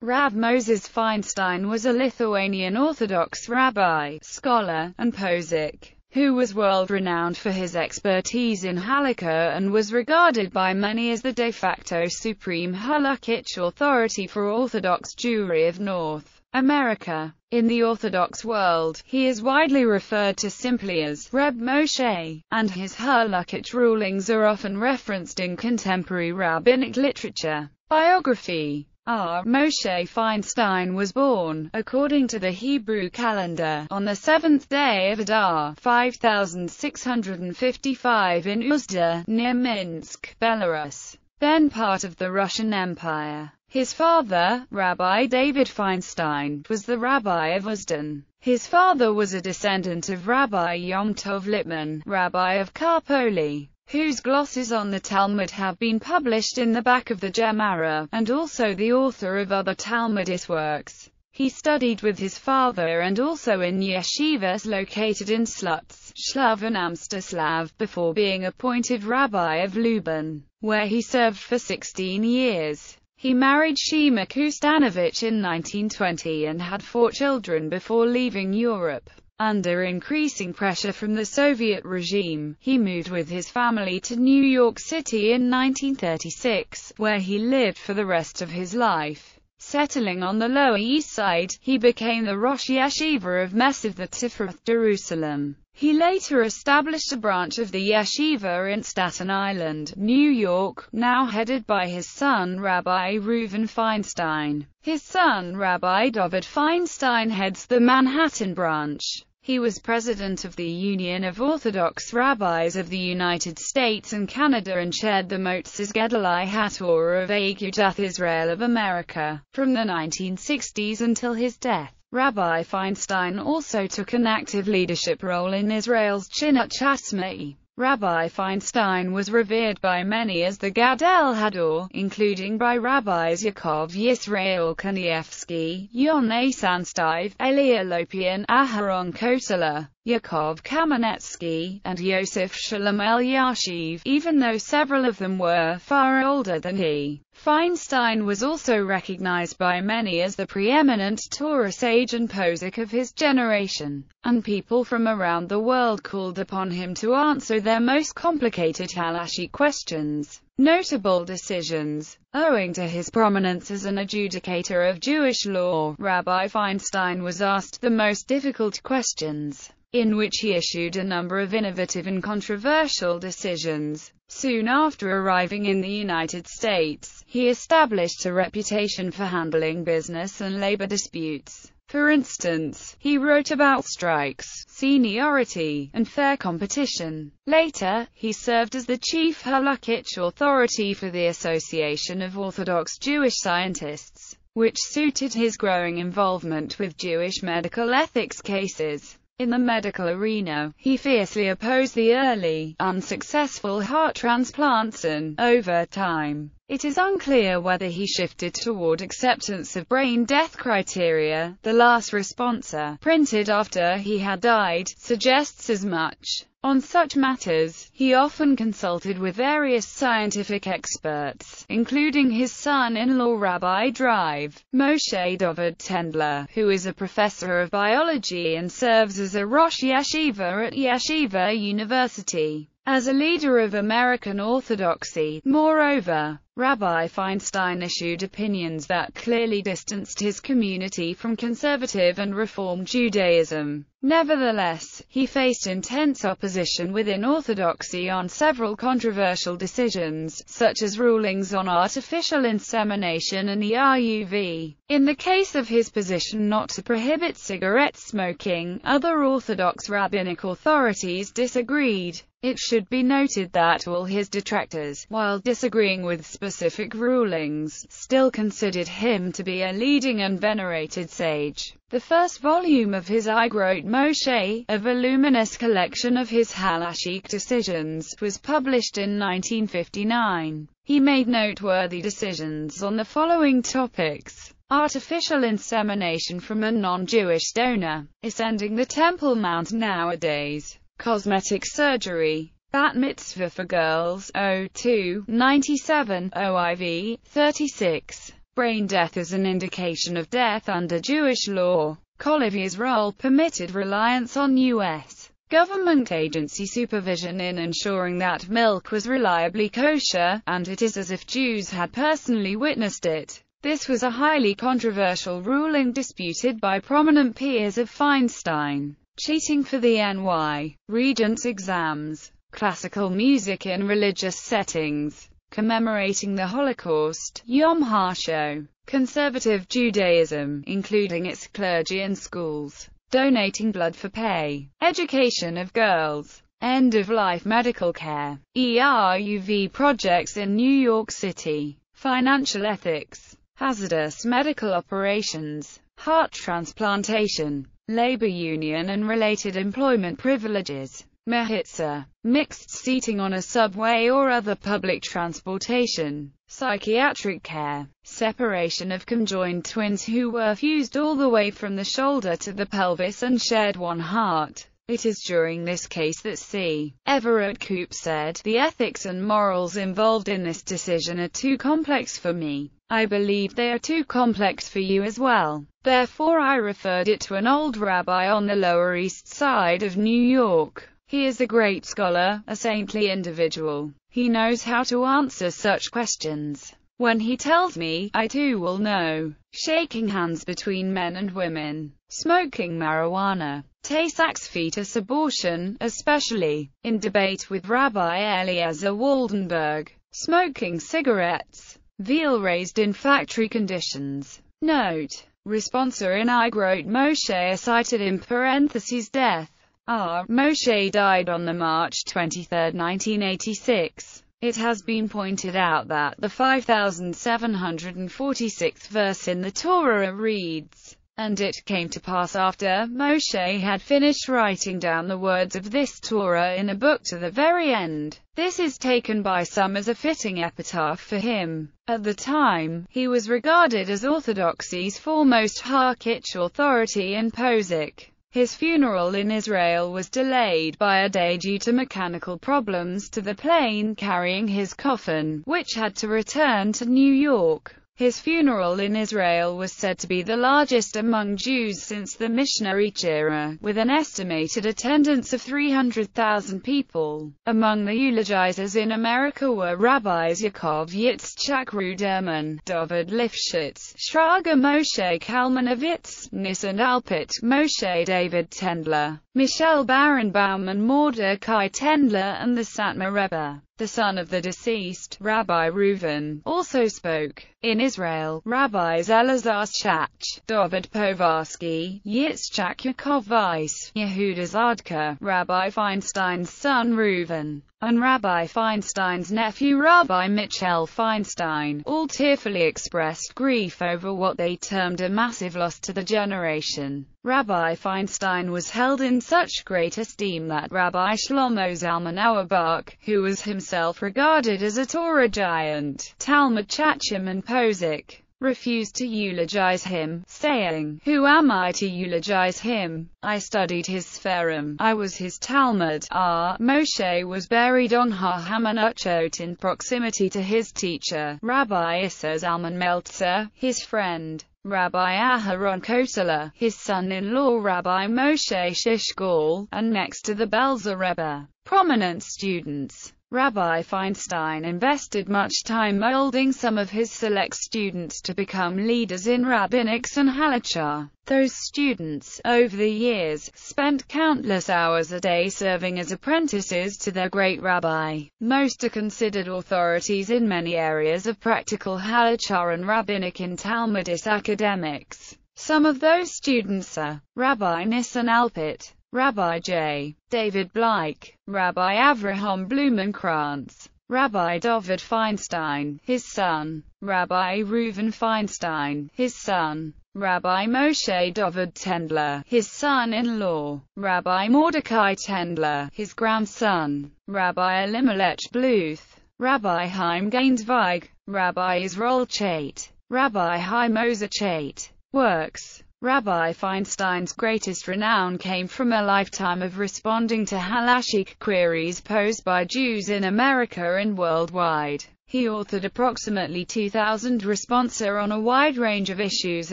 Rav Moses Feinstein was a Lithuanian Orthodox rabbi, scholar, and posik, who was world-renowned for his expertise in halakha and was regarded by many as the de facto supreme halakhic authority for Orthodox Jewry of North America. In the Orthodox world, he is widely referred to simply as Reb Moshe, and his halakhic rulings are often referenced in contemporary rabbinic literature. Biography R. Ah, Moshe Feinstein was born, according to the Hebrew calendar, on the seventh day of Adar, 5655 in Uzda, near Minsk, Belarus, then part of the Russian Empire. His father, Rabbi David Feinstein, was the rabbi of Uzdan. His father was a descendant of Rabbi Yom Tov Lipman, rabbi of Karpoli whose glosses on the Talmud have been published in the back of the Gemara, and also the author of other Talmudic works. He studied with his father and also in yeshivas located in Slutz, Shlav and Amstislav, before being appointed rabbi of Luban, where he served for 16 years. He married Shima Kustanovich in 1920 and had four children before leaving Europe. Under increasing pressure from the Soviet regime, he moved with his family to New York City in 1936, where he lived for the rest of his life. Settling on the Lower East Side, he became the Rosh Yeshiva of Mesiv the Jerusalem. He later established a branch of the yeshiva in Staten Island, New York, now headed by his son Rabbi Reuven Feinstein. His son Rabbi David Feinstein heads the Manhattan branch. He was president of the Union of Orthodox Rabbis of the United States and Canada and chaired the Motzes Gedolei Hatorah of Agudath Israel of America, from the 1960s until his death. Rabbi Feinstein also took an active leadership role in Israel's Chinuch Chatzmai, Rabbi Feinstein was revered by many as the Gadol Hador, including by rabbis Yaakov Yisrael Kanievsky, Yonah Sandstein, Elia Lopian, Aharon Kotler, Yakov Kamenetsky, and Yosef Shalom Eliashiv, even though several of them were far older than he. Feinstein was also recognized by many as the preeminent Torah sage and posik of his generation, and people from around the world called upon him to answer their most complicated halachic questions. Notable decisions Owing to his prominence as an adjudicator of Jewish law, Rabbi Feinstein was asked the most difficult questions in which he issued a number of innovative and controversial decisions. Soon after arriving in the United States, he established a reputation for handling business and labor disputes. For instance, he wrote about strikes, seniority, and fair competition. Later, he served as the chief halakhic authority for the Association of Orthodox Jewish Scientists, which suited his growing involvement with Jewish medical ethics cases. In the medical arena, he fiercely opposed the early, unsuccessful heart transplants and, over time, it is unclear whether he shifted toward acceptance of brain death criteria. The last responsa, uh, printed after he had died, suggests as much. On such matters, he often consulted with various scientific experts, including his son-in-law Rabbi Drive, Moshe David Tendler, who is a professor of biology and serves as a Rosh Yeshiva at Yeshiva University as a leader of American orthodoxy. Moreover, Rabbi Feinstein issued opinions that clearly distanced his community from conservative and reform Judaism. Nevertheless, he faced intense opposition within Orthodoxy on several controversial decisions, such as rulings on artificial insemination and the RUV. In the case of his position not to prohibit cigarette smoking, other Orthodox rabbinic authorities disagreed. It should be noted that all his detractors, while disagreeing with specific rulings, still considered him to be a leading and venerated sage. The first volume of his I wrote Moshe, a voluminous collection of his halachic decisions, was published in 1959. He made noteworthy decisions on the following topics artificial insemination from a non-Jewish donor, ascending the Temple Mount nowadays, Cosmetic Surgery. Bat Mitzvah for Girls, 02, 97, OIV, 36. Brain death is an indication of death under Jewish law. Collivier's role permitted reliance on U.S. government agency supervision in ensuring that milk was reliably kosher, and it is as if Jews had personally witnessed it. This was a highly controversial ruling disputed by prominent peers of Feinstein cheating for the NY Regents exams, classical music in religious settings, commemorating the Holocaust, Yom HaShoah, conservative Judaism, including its clergy and schools, donating blood for pay, education of girls, end-of-life medical care, ERUV projects in New York City, financial ethics, hazardous medical operations, heart transplantation, labor union and related employment privileges. Mehitsa, mixed seating on a subway or other public transportation, psychiatric care, separation of conjoined twins who were fused all the way from the shoulder to the pelvis and shared one heart, it is during this case that C. Everett Koop said, The ethics and morals involved in this decision are too complex for me. I believe they are too complex for you as well. Therefore I referred it to an old rabbi on the Lower East Side of New York. He is a great scholar, a saintly individual. He knows how to answer such questions. When he tells me, I too will know. Shaking hands between men and women. Smoking marijuana. Tay-Sachs fetus abortion, especially, in debate with Rabbi Eliezer Waldenberg, smoking cigarettes, veal raised in factory conditions. Note, responsa in I wrote Moshe cited in parentheses death. R. Ah, Moshe died on the March 23, 1986. It has been pointed out that the 5746th verse in the Torah reads, and it came to pass after Moshe had finished writing down the words of this Torah in a book to the very end. This is taken by some as a fitting epitaph for him. At the time, he was regarded as orthodoxy's foremost Harkitch authority in Posick. His funeral in Israel was delayed by a day due to mechanical problems to the plane carrying his coffin, which had to return to New York. His funeral in Israel was said to be the largest among Jews since the Mishnah era, with an estimated attendance of 300,000 people. Among the eulogizers in America were rabbis Yaakov Yitzchak Ruderman, David Lifshitz, Shraga Moshe Kalmanovitz, Nisan Alpit, Moshe David Tendler, Michelle Barenbaum and Mordecai Tendler and the Satmar Rebbe the son of the deceased, Rabbi Reuven, also spoke. In Israel, Rabbis Elazar Shach, Dovid Povarsky, Yitzchak Yakov Weiss, Yehuda Zadka, Rabbi Feinstein's son Reuven, and Rabbi Feinstein's nephew Rabbi Mitchell Feinstein, all tearfully expressed grief over what they termed a massive loss to the generation. Rabbi Feinstein was held in such great esteem that Rabbi Shlomo Zalman Auerbach, who was himself regarded as a Torah giant, Talmud Chacham and Posick, refused to eulogize him, saying, Who am I to eulogize him? I studied his spherum, I was his Talmud. R. Ah, Moshe was buried on Har Hamanutchot in proximity to his teacher, Rabbi Issa Zalman Meltzer, his friend. Rabbi Aharon Kotler, his son-in-law Rabbi Moshe Shishgal, and next to the Belzer Rebbe, prominent students. Rabbi Feinstein invested much time molding some of his select students to become leaders in rabbinics and halachah. Those students, over the years, spent countless hours a day serving as apprentices to their great rabbi. Most are considered authorities in many areas of practical halachah and rabbinic in Talmudic academics. Some of those students are Rabbi Nissan Alpit. Rabbi J. David Blake, Rabbi Avraham Blumenkrantz, Rabbi David Feinstein, his son, Rabbi Reuven Feinstein, his son, Rabbi Moshe David Tendler, his son-in-law, Rabbi Mordecai Tendler, his grandson, Rabbi Elimelech Bluth, Rabbi Haim Gainsweig, Rabbi Israel Chait, Rabbi Haim Ozer Chait. Works Rabbi Feinstein's greatest renown came from a lifetime of responding to halachic queries posed by Jews in America and worldwide. He authored approximately 2,000 responsa er on a wide range of issues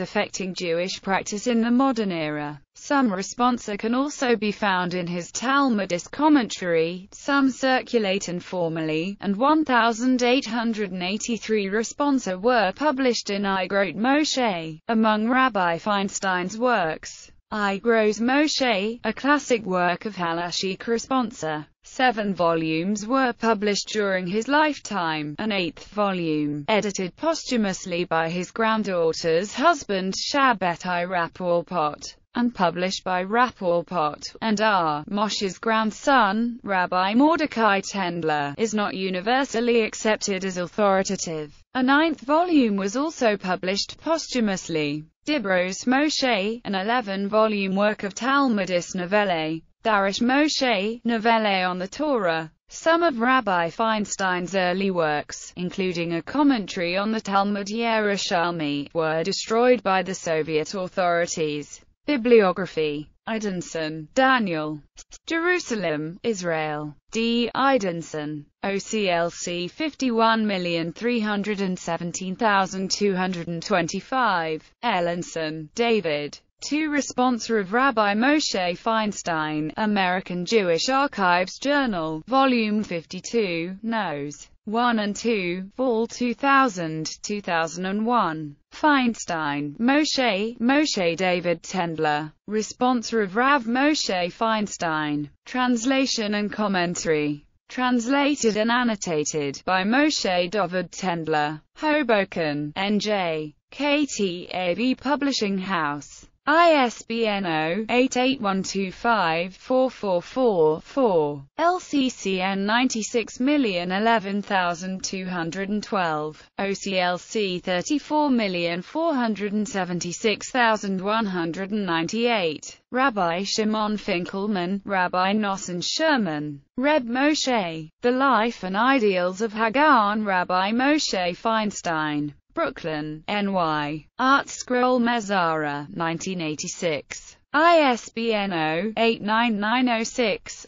affecting Jewish practice in the modern era. Some responsa er can also be found in his Talmudist commentary, some circulate informally, and 1,883 responsa er were published in Igrot Moshe, among Rabbi Feinstein's works. I Grows Moshe, a classic work of Halachic Responsa. Seven volumes were published during his lifetime, an eighth volume, edited posthumously by his granddaughter's husband Shabbatai Rappalpot, and published by Rappalpot, and R. Moshe's grandson, Rabbi Mordecai Tendler, is not universally accepted as authoritative. A ninth volume was also published posthumously. Dibros Moshe, an 11-volume work of Talmudist Novelle, Darish Moshe, Novelle on the Torah. Some of Rabbi Feinstein's early works, including a commentary on the Talmud Yerushalmi, were destroyed by the Soviet authorities. Bibliography Idenson, Daniel. Jerusalem, Israel. D. Idenson. OCLC 51317225. Ellenson, David. To response of Rabbi Moshe Feinstein, American Jewish Archives Journal, Volume 52, Nos. 1 and 2, Fall 2000, 2001. Feinstein, Moshe, Moshe David Tendler, Response of Rav Moshe Feinstein, Translation and Commentary, translated and annotated by Moshe David Tendler, Hoboken, NJ, KTAV Publishing House. ISBN 0-88125-444-4, LCCN 96011212, OCLC 34476198, Rabbi Shimon Finkelman, Rabbi Nosson Sherman, Reb Moshe, The Life and Ideals of Hagan Rabbi Moshe Feinstein. Brooklyn, NY. Art Scroll Mazzara, 1986. ISBN 0 89906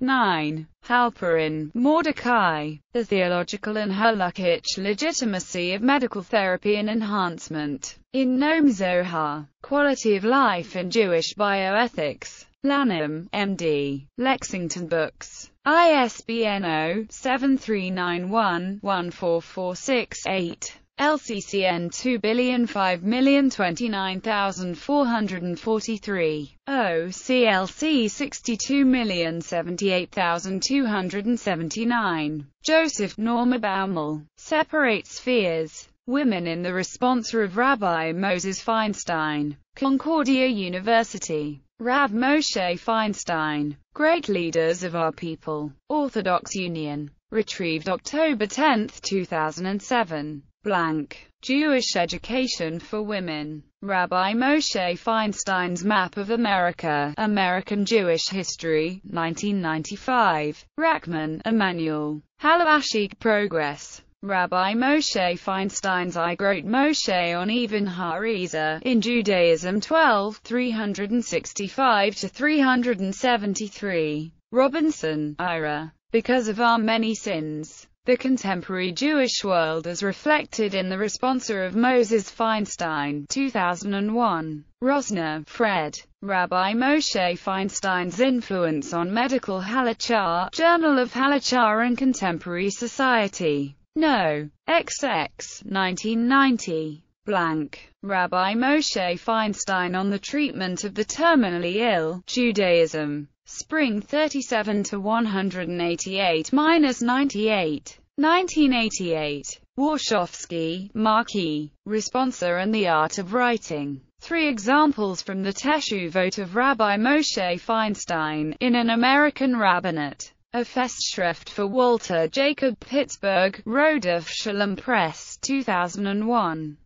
9 Halperin, Mordecai. The Theological and Halakhic Legitimacy of Medical Therapy and Enhancement. In Noam Zohar. Quality of Life in Jewish Bioethics. Lanham, MD. Lexington Books. ISBN 0-7391-14468. LCCN 2005029443. OCLC 62078279. Joseph Norma Baumel. Separate Spheres. Women in the Response of Rabbi Moses Feinstein. Concordia University. Rav Moshe Feinstein, Great Leaders of Our People, Orthodox Union, retrieved October 10, 2007. Blank, Jewish Education for Women, Rabbi Moshe Feinstein's Map of America, American Jewish History, 1995, Rackman, Emanuel, Halashik Progress, Rabbi Moshe Feinstein's I Wrote Moshe on Even Hariza, in Judaism 12, 365-373. Robinson, Ira. Because of our many sins, the contemporary Jewish world is reflected in the responsa of Moses Feinstein, 2001. Rosner, Fred. Rabbi Moshe Feinstein's Influence on Medical Halachah, Journal of Halachah and Contemporary Society. No. XX. 1990. Blank. Rabbi Moshe Feinstein on the treatment of the terminally ill, Judaism. Spring 37 to 188 minus 98. 1988. Warshawski, Marquis, Responsa and the Art of Writing. Three examples from the Teshuvot of Rabbi Moshe Feinstein, in an American rabbinate. A Festschrift for Walter Jacob Pittsburgh, Rohde Schelling Press, 2001.